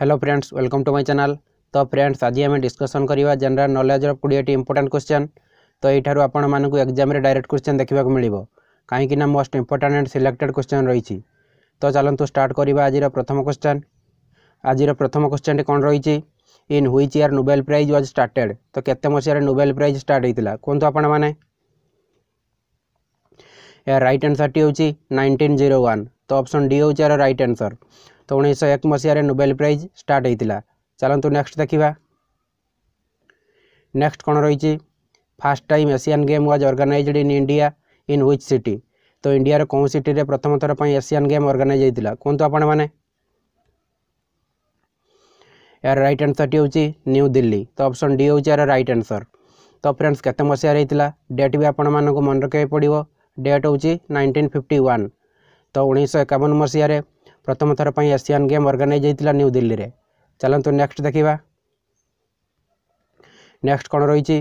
hello friends welcome to my channel तो friends आज आम डिस्कसन करवा जनरल नलेजर कोड़ेटी इंपोर्टां क्वेश्चन तो यू आपण मूँ एक्जाम डायरेक्ट क्वेश्चन देखा मिल कहीं most important and selected question रही तो चलत स्टार्ट करवा आज प्रथम क्वेश्चन आज प्रथम क्वेश्चन कौन रही in which year Nobel prize was started तो केते मसीह नोबेल प्राइज स्टार्ट होता कहतु आपण मैंने यार रईट आंसर टी हूँ नाइंटीन जीरो वन तो ऑप्शन डी हो यार रईट आंसर ତ ଉଣେଇଶହ ଏକ ମସିହାରେ ନୋବେଲ୍ ପ୍ରାଇଜ୍ ଷ୍ଟାର୍ଟ ହୋଇଥିଲା ଚାଲନ୍ତୁ ନେକ୍ସଟ ଦେଖିବା ନେକ୍ସଟ କ'ଣ ରହିଛି first time Asian game was organized in India in which city ତ ଇଣ୍ଡିଆର କେଉଁ ସିଟିରେ ପ୍ରଥମ ଥର ପାଇଁ ଏସିଆନ୍ ଗେମ୍ ଅର୍ଗାନାଇଜ୍ ହୋଇଥିଲା କୁହନ୍ତୁ ଆପଣମାନେ ଏହାର ରାଇଟ୍ ଆନ୍ସର୍ଟି ହେଉଛି ନ୍ୟୁ ଦିଲ୍ଲୀ ତ ଅପସନ୍ ଡି ହେଉଛି ଏହାର ରାଇଟ୍ ଆନ୍ସର୍ ତ ଫ୍ରେଣ୍ଡସ୍ କେତେ ମସିହାରେ ହେଇଥିଲା ଡେଟ୍ ବି ଆପଣମାନଙ୍କୁ ମନେ ରଖିବାକୁ ପଡ଼ିବ ଡେଟ୍ ହେଉଛି ନାଇଣ୍ଟିନ୍ ଫିଫ୍ଟି ୱାନ୍ ତ ଉଣେଇଶହ ଏକାବନ ମସିହାରେ ପ୍ରଥମ ଥର ପାଇଁ ଏସିଆନ୍ ଗେମ୍ ଅର୍ଗାନାଇଜ୍ ହୋଇଥିଲା ନ୍ୟୁ ଦିଲ୍ଲୀରେ ଚାଲନ୍ତୁ ନେକ୍ସଟ ଦେଖିବା ନେକ୍ସଟ କ'ଣ ରହିଛି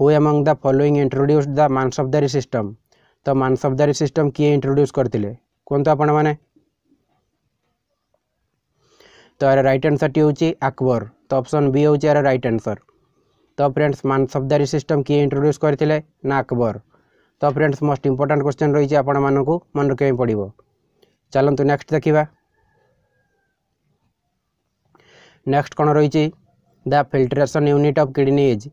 who among the following introduced the ମାନସବଦାରୀ ସିଷ୍ଟମ୍ ତ ମାନସବଦାରୀ ସିଷ୍ଟମ୍ କିଏ ଇଣ୍ଟ୍ରୋଡ୍ୟୁସ୍ କରିଥିଲେ କୁହନ୍ତୁ ଆପଣମାନେ ତ ଏହାର ରାଇଟ୍ ଆନ୍ସର୍ଟି ହେଉଛି ଆକବର ତ ଅପସନ୍ ବି ହେଉଛି ଏହାର ରାଇଟ୍ ଆନ୍ସର୍ ତ ଫ୍ରେଣ୍ଡସ୍ ମାନସବଦାରୀ ସିଷ୍ଟମ୍ କିଏ ଇଣ୍ଟ୍ରୋଡ୍ୟୁସ୍ କରିଥିଲେ ନା ଆକବର ତ ଫ୍ରେଣ୍ଡସ୍ ମୋଷ୍ଟ ଇମ୍ପୋର୍ଟାଣ୍ଟ କ୍ୱେଶ୍ଚନ୍ ରହିଛି ଆପଣମାନଙ୍କୁ ମନେ ରଖିବାକୁ ପଡ଼ିବ चलत नेक्स्ट देखा नेक्स्ट कौन रही the filtration unit of kidney is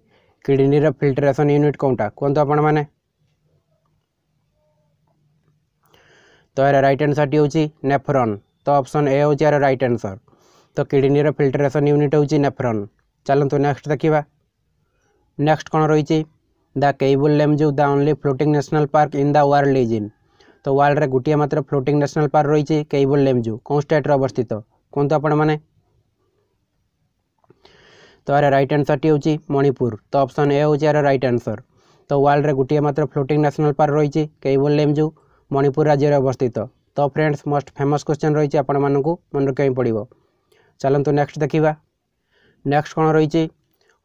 kidney filtration unit कौनटा कहतु आपण मैंने तो यार रईट आनसर टी नेफ्रन तो ऑप्शन ए हूँ यार रईट आनसर तो किडनी फिल्टरेसन यूनिट हूँ नेफ्रन चलतु नेक्स्ट देखा नेक्स्ट कौन रही the Keibul Lamjao the only floating national park in the world is in তো ওয়ার্ল্ডরে গোটিয়ে মাত্র ফ্লোটিং ন্যাশনাল পার্ক রয়েছে কেইবল লেমজু কোন স্টেট্রে অবস্থিত কুহতু আপনার তো এর রাইট আনসরটি হচ্ছে মণিপুর তো অপশন এ হচ্ছে এর রাইট আনসর তো ওয়ার্ল্ডরে গোটিয়ে মাত্র ফ্লোটিং ন্যাশনাল পার্ক রয়েছে কেইবল লেমজু মণিপুর রাজ্যের অবস্থিত তো ফ্রেন্ডস মোস্ট ফেমস কোশ্চেন রয়েছে আপনার মনে রক্ষা পড়ব ଚାଲନ୍ତୁ ନେକ୍ସଟ ଦେଖିବା ନେକ୍ସଟ କ'ଣ ରହିଛି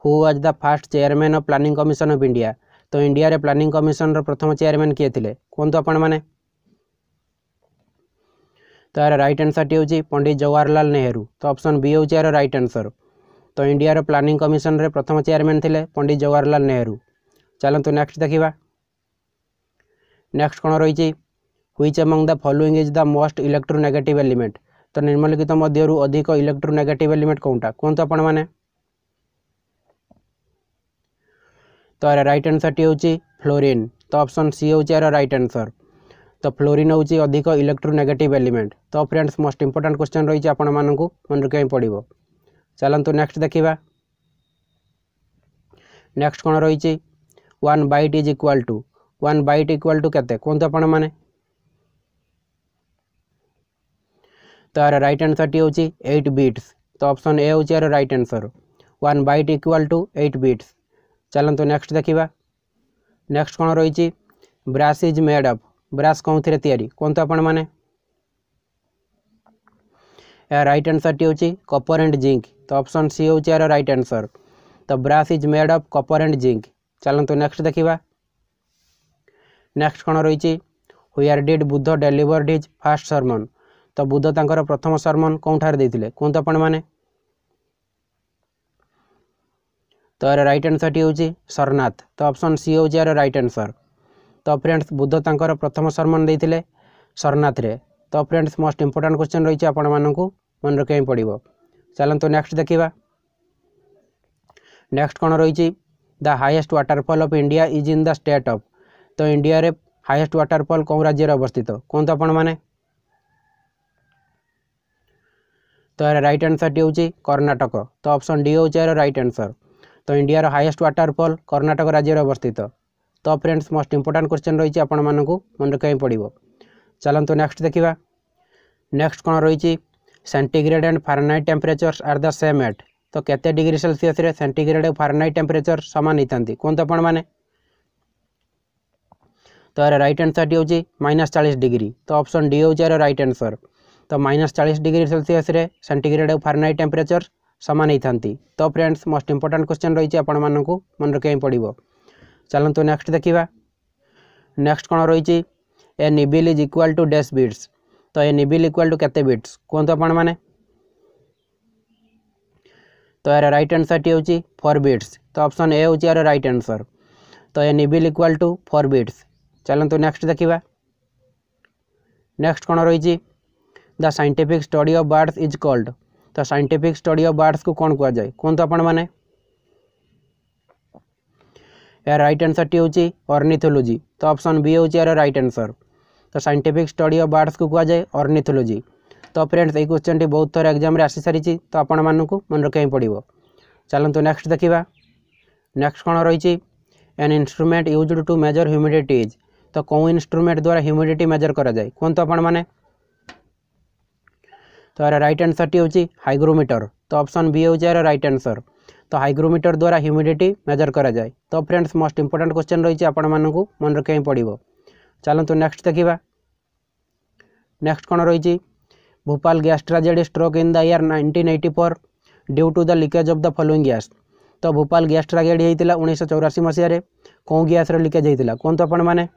who was the first chairman of planning commission of India ତ ଇଣ୍ଡିଆରେ ପ୍ଲାନିଂ କମିଶନର ପ୍ରଥମ ଚେୟାରମ୍ୟାନ୍ କିଏ ଥିଲେ କୁହନ୍ତୁ ଆପଣମାନେ तो यार रईट आनसरटे हूँ पंडित जवाहरलाल नेहरू तो अप्सन बी हूँ यार रईट आनसर तो इंडिया प्लानिंग कमिशन रे प्रथम चेयरमैन थे पंडित जवाहरलाल नेहरू चलतु नेक्स्ट देखा नेक्स्ट कौन रही which among the following is the most electronegative element तो निर्मलिखित मध्य अधिक इलेक्ट्रोनेगेटिव एलिमेंट कौनटा कहतु आपण मैंने तो यार रईट आनसरटे हूँ फ्लोरीन तो अप्सन सी हो यार रईट आनसर तो फ्लोरीन हूँ अधिक इलेक्ट्रोनेगेटिव एलिमेंट तो फ्रेंड्स मोस्ट इंपोर्टां क्वेश्चन रही आपण मन रखा पड़ो चलतु नेक्स्ट देखा नेक्स्ट कौन रही one bit is equal to one bit equal to के कहतु आपण मैने तो यार रईट आंसर टी हूँ एट बीट्स तो अपसन ए हूँ यार right answer one bit equal to eight bits चलतु नेक्स्ट देखा नेक्स्ट कौन रही brass is made of brass କେଉଁଥିରେ ତିଆରି କୁହନ୍ତୁ ଆପଣମାନେ ଏହାର ରାଇଟ୍ ଆନ୍ସର୍ଟି ହେଉଛି କପର୍ ଆଣ୍ଡ ଜିଙ୍କ୍ ତ ଅପସନ୍ ସି ହେଉଛି ଏହାର ରାଇଟ୍ ଆନ୍ସର୍ ତ brass is made of copper and zinc ଚାଲନ୍ତୁ ନେକ୍ସଟ ଦେଖିବା ନେକ୍ସଟ କ'ଣ ରହିଛି where did Buddha delivered his first sermon ତ ବୁଦ୍ଧ ତାଙ୍କର ପ୍ରଥମ ସର୍ମନ୍ କେଉଁଠାରେ ଦେଇଥିଲେ କୁହନ୍ତୁ ଆପଣମାନେ ତ ଏହାର ରାଇଟ୍ ଆନ୍ସର୍ଟି ହେଉଛି ସରନାଥ ତ ଅପସନ୍ ସି ହେଉଛି ଏହାର ରାଇଟ୍ ଆନ୍ସର୍ तो फ्रेंड्स बुद्ध तांकर प्रथम सरमन देते सरनाथरे तो फ्रेंड्स मोस्ट इंपोर्टां क्वेश्चन रही आपण मानक मन रखा पड़ो चलत नेक्स्ट देखा नेक्स्ट कौन रही the highest waterfall of India is in the state of तो इंडिया रे हाएस्ट वाटरफल कौ राज्य अवस्थित कहत तो आपण मैंने तो यार रईट आंसर हूँ कर्णाटक तो ऑप्शन डी हो रईट आंसर तो इंडिया रो हाएस्ट वाटरफल कर्णाटक राज्य अवस्थित तो फ्रेंड्स मोस्ट इंपोर्टाट क्वेश्चन रही आपण मानक मन रखा पड़ो चलत नेक्स्ट देखा नेक्स्ट कौन रही centigrade and Fahrenheit temperature are the same at तो कैसे डिग्री सेलसीयस सेंटीग्रेड और फारेनहाइट टेम्परेचर सामान ही कहते आप तो यार रईट आनसर टी हूँ माइनास चालीस डिग्री तो अप्सन डी हो यार रईट आनसर तो माइनास चालीस डिग्री सेलसीयस सेंटीग्रेड और फारेनहाइट टेम्परेचर सामान ही तो फ्रेंड्स मोस्ट इंपोर्टाट क्वेश्चन रही आपण मन रखा पड़ो चलतु नेक्स्ट देखा नेक्स्ट कौन रही a nibble is equal to dash bits तो ए निबिल इक्वाल टू के बिट्स कहतु आप मैंने तो यार रईट आनसर टी हो फोर बिट्स तो अपसन ए हूँ यार रईट आनसर तो a nibble equal to four bits चलतु नेक्स्ट देखा नेक्स्ट कौन रही the scientific study of birds is called तो सैंटिफिक् स्टडी अफ बार्डस को कौन कहुए कहतु आप तो यार रईट आनसर टी हूँ अर्निथोलोजी तो अप्सन बी हूँ यार रईट आनसर तो सैंटिफिक स्टडी अफ बार्डस को कह जाए अर्निथोलोजी तो फ्रेंड्स ये क्वेश्चन टी बहुत थर एक्जाम आसी सारी तो आपण मानक मन रखा ही पड़ो चलत तो नेक्स्ट देखा नेक्स्ट कौन रही an instrument used to measure humidity is तो कौ इनस्ट्रुमेंट द्वारा ह्यूमिडिट मेजर कराए कहत आपने तो यार रईट आनसर टी हूँ हाइग्रोमिटर तो अप्सन बी हूँ रईट आन्सर तो हाइग्रोमीटर द्वारा ह्यूमिडिटी मेजर कराए तो फ्रेंड्स मोस्ट इंपोर्टां क्वेश्चन रही आपण मानक मन रखा पड़ो चलतु नेक्स्ट देखा नेक्स्ट कौन रही Bhopal gas tragedy struck in the year nineteen eighty four due to the leakage of the following gas तो भोपाल गैस ट्राजेडी होता है उन्नीस चौराशी मसीह कौ गैस लिकेज होता है तो आपण मैंने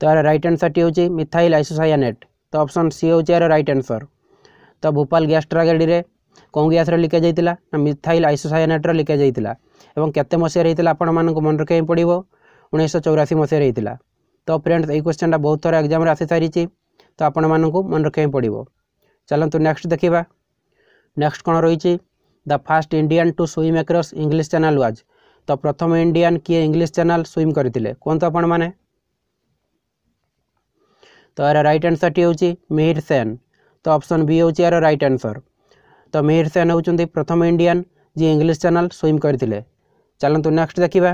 तो यार रईट आंसर टी हो मिथाइल आइसोसायानेट तो ऑप्शन सी हो रईट आंसर तो भोपाल गैस ट्राजेडी कौन ग्यास लिकेज होता ना मिथाइल आइसोसायनाइट्र लिकेज होता और केते मसीहार होता आपण मानक मन रखा पड़ो उन्नीस चौराशी मसीहार होता तो फ्रेंड्स यही क्वेश्चनटा बहुत थर एक्जाम आसी सारी तो आपण मन रखा पड़ो चलतु नेक्स्ट देखा नेक्स्ट कौन रही the first Indian to swim across English channel was तो प्रथम इंडियान किए इंग्लीश चेल सुइम करते कहतु आपण मैंने तो यार रईट आंसर टी हूँ मिहिर सेन तो ऑप्शन बी हो रईट आंसर ତ ମିହିର ସେନ୍ ହେଉଛନ୍ତି ପ୍ରଥମ ଇଣ୍ଡିଆନ୍ ଯିଏ ଇଂଲିଶ ଚ୍ୟାନେଲ୍ ସୁଇମ୍ କରିଥିଲେ ଚାଲନ୍ତୁ ନେକ୍ସଟ ଦେଖିବା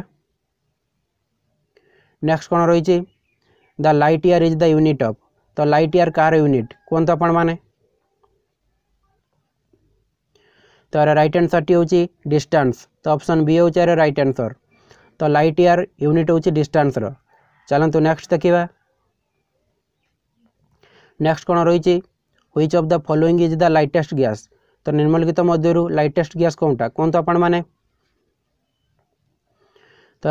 ନେକ୍ସଟ କ'ଣ ରହିଛି the light year is the unit of ତ ଲାଇଟ୍ ଇୟର୍ କାହାର ୟୁନିଟ୍ କୁହନ୍ତୁ ଆପଣମାନେ ତ ଏହାର ରାଇଟ୍ ଆନ୍ସର୍ଟି ହେଉଛି ଡିଷ୍ଟାନ୍ସ ତ ଅପସନ୍ ବି ହେଉଛି ଏହାର ରାଇଟ୍ ଆନ୍ସର୍ ତ ଲାଇଟ୍ ଇୟର୍ ୟୁନିଟ୍ ହେଉଛି ଡିଷ୍ଟାନ୍ସର ଚାଲନ୍ତୁ ନେକ୍ସଟ ଦେଖିବା ନେକ୍ସଟ କ'ଣ ରହିଛି which of the following is the lightest gas ତ ନିମ୍ନଲିଖିତ ମଧ୍ୟରୁ ଲାଇଟେଷ୍ଟ ଗ୍ୟାସ୍ କେଉଁଟା କୁହନ୍ତୁ ଆପଣମାନେ ତ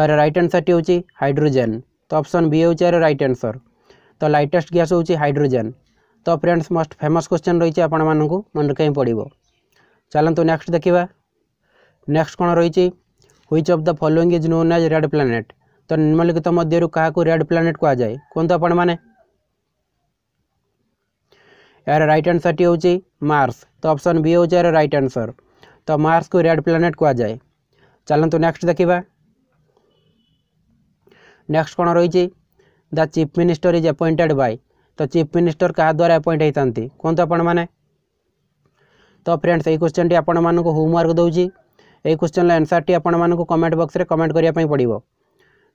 ଏହାର ରାଇଟ୍ ଆନ୍ସର୍ଟି ହେଉଛି ହାଇଡ୍ରୋଜେନ୍ ତ ଅପସନ୍ ବି ହେଉଛି ଏହାର ରାଇଟ୍ ଆନ୍ସର୍ ତ ଲାଇଟେଷ୍ଟ ଗ୍ୟାସ୍ ହେଉଛି ହାଇଡ୍ରୋଜେନ୍ ତ ଫ୍ରେଣ୍ଡସ୍ ମୋଷ୍ଟ ଫେମସ୍ କ୍ୱେଶ୍ଚନ୍ ରହିଛି ଆପଣମାନଙ୍କୁ ମନେ ରଖିବାକୁ ପଡ଼ିବ ଚାଲନ୍ତୁ ନେକ୍ସଟ ଦେଖିବା ନେକ୍ସଟ କ'ଣ ରହିଛି which of the following is known as red planet ତ ନିମ୍ନଲିଖିତ ମଧ୍ୟରୁ କାହାକୁ ରେଡ୍ ପ୍ଲାନେଟ୍ କୁହାଯାଏ କୁହନ୍ତୁ ଆପଣମାନେ ଏହାର ରାଇଟ୍ ଆନ୍ସର୍ଟି ହେଉଛି ମାର୍ସ तो अप्सन बी हो जाए राइट आंसर तो मार्स को रेड प्लानेट कह जाए चलतु नेक्स्ट देखा नेक्स्ट कौन रही the chief minister is appointed by तो चिफ मिनिस्टर क्या द्वारा अपॉइंट होता कहतु आपण मैंने तो फ्रेंड्स यही क्वेश्चन टी आपको होमवर्क दूसरी यही क्वेश्चन आंसर टी आप कमेंट बक्स में कमेंट करने पड़ो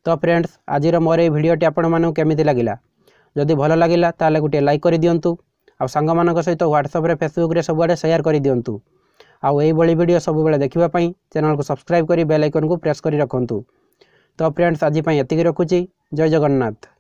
तो फ्रेंड्स आज मोर ये भिडियो आपण मूँ केमी लगला जदि भल लगे गोटे लाइक कर दिंटू ଆଉ ସାଙ୍ଗମାନଙ୍କ ସହିତ ହ୍ୱାଟ୍ସଆପ୍ରେ ଫେସବୁକ୍ରେ ସବୁଆଡ଼େ ସେୟାର କରିଦିଅନ୍ତୁ ଆଉ ଏଇଭଳି ଭିଡ଼ିଓ ସବୁବେଳେ ଦେଖିବା ପାଇଁ ଚ୍ୟାନେଲ୍କୁ ସବସ୍କ୍ରାଇବ୍ କରି ବେଲ୍ ଆଇକନ୍କୁ ପ୍ରେସ୍ କରି ରଖନ୍ତୁ ତ ଫ୍ରେଣ୍ଡସ୍ ଆଜି ପାଇଁ ଏତିକି ରଖୁଛି ଜୟ ଜଗନ୍ନାଥ